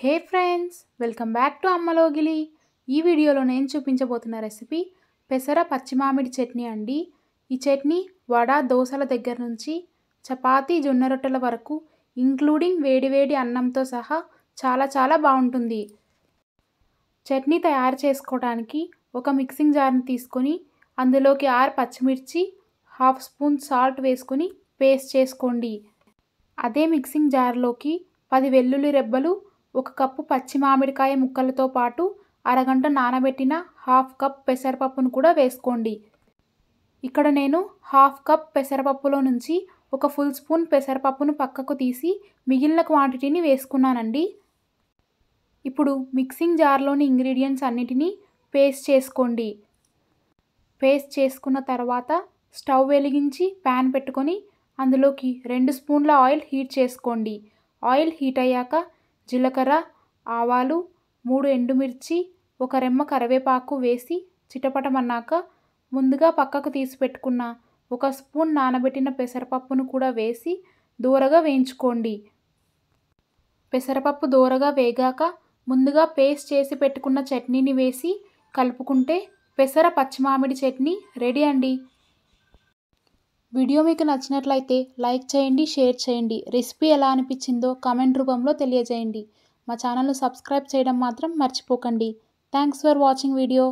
hey friends welcome back to Ammalogili ఈ వీడియోలో నేను చూపించబోతున్న రెసిపీ పెసర పచ్చిమామిడి చట్నీ అండి ఈ చట్నీ వడ దోశల దగ్గర నుంచి చపాతీ జొన్న రొట్టెల వరకు ఇంక్లూడింగ్ వేడివేడి అన్నంతో సహా చాలా చాలా బాగుంటుంది చట్నీ తయారు చేసుకోవడానికి ఒక మిక్సింగ్ జార్ని తీసుకొని అందులోకి ఆరు పచ్చిమిర్చి హాఫ్ స్పూన్ సాల్ట్ వేసుకొని పేస్ట్ చేసుకోండి అదే మిక్సింగ్ జార్లోకి పది వెల్లుల్లి రెబ్బలు ఒక కప్పు పచ్చి మామిడికాయ ముక్కలతో పాటు అరగంట నానబెట్టిన హాఫ్ కప్ పెసరపప్పును కూడా వేసుకోండి ఇక్కడ నేను హాఫ్ కప్ పెసరపప్పులో నుంచి ఒక ఫుల్ స్పూన్ పెసరపప్పును పక్కకు తీసి మిగిలిన క్వాంటిటీని వేసుకున్నానండి ఇప్పుడు మిక్సింగ్ జార్లోని ఇంగ్రీడియంట్స్ అన్నిటినీ పేస్ట్ చేసుకోండి పేస్ట్ చేసుకున్న తర్వాత స్టవ్ వెలిగించి ప్యాన్ పెట్టుకొని అందులోకి రెండు స్పూన్ల ఆయిల్ హీట్ చేసుకోండి ఆయిల్ హీట్ అయ్యాక జీలకర్ర ఆవాలు మూడు ఎండుమిర్చి ఒక రెమ్మ కరివేపాకు వేసి చిటపటమన్నాక ముందుగా పక్కకు తీసి పెట్టుకున్న ఒక స్పూన్ నానబెట్టిన పెసరపప్పును కూడా వేసి దూరగా వేయించుకోండి పెసరపప్పు దూరగా వేగాక ముందుగా పేస్ట్ చేసి పెట్టుకున్న చట్నీని వేసి కలుపుకుంటే పెసర పచ్చిమామిడి చట్నీ రెడీ అండి వీడియో మీకు నచ్చినట్లయితే లైక్ చేయండి షేర్ చేయండి రెసిపీ ఎలా అనిపించిందో కామెంట్ రూపంలో తెలియజేయండి మా ఛానల్ను సబ్స్క్రైబ్ చేయడం మాత్రం మర్చిపోకండి థ్యాంక్స్ ఫర్ వాచింగ్ వీడియో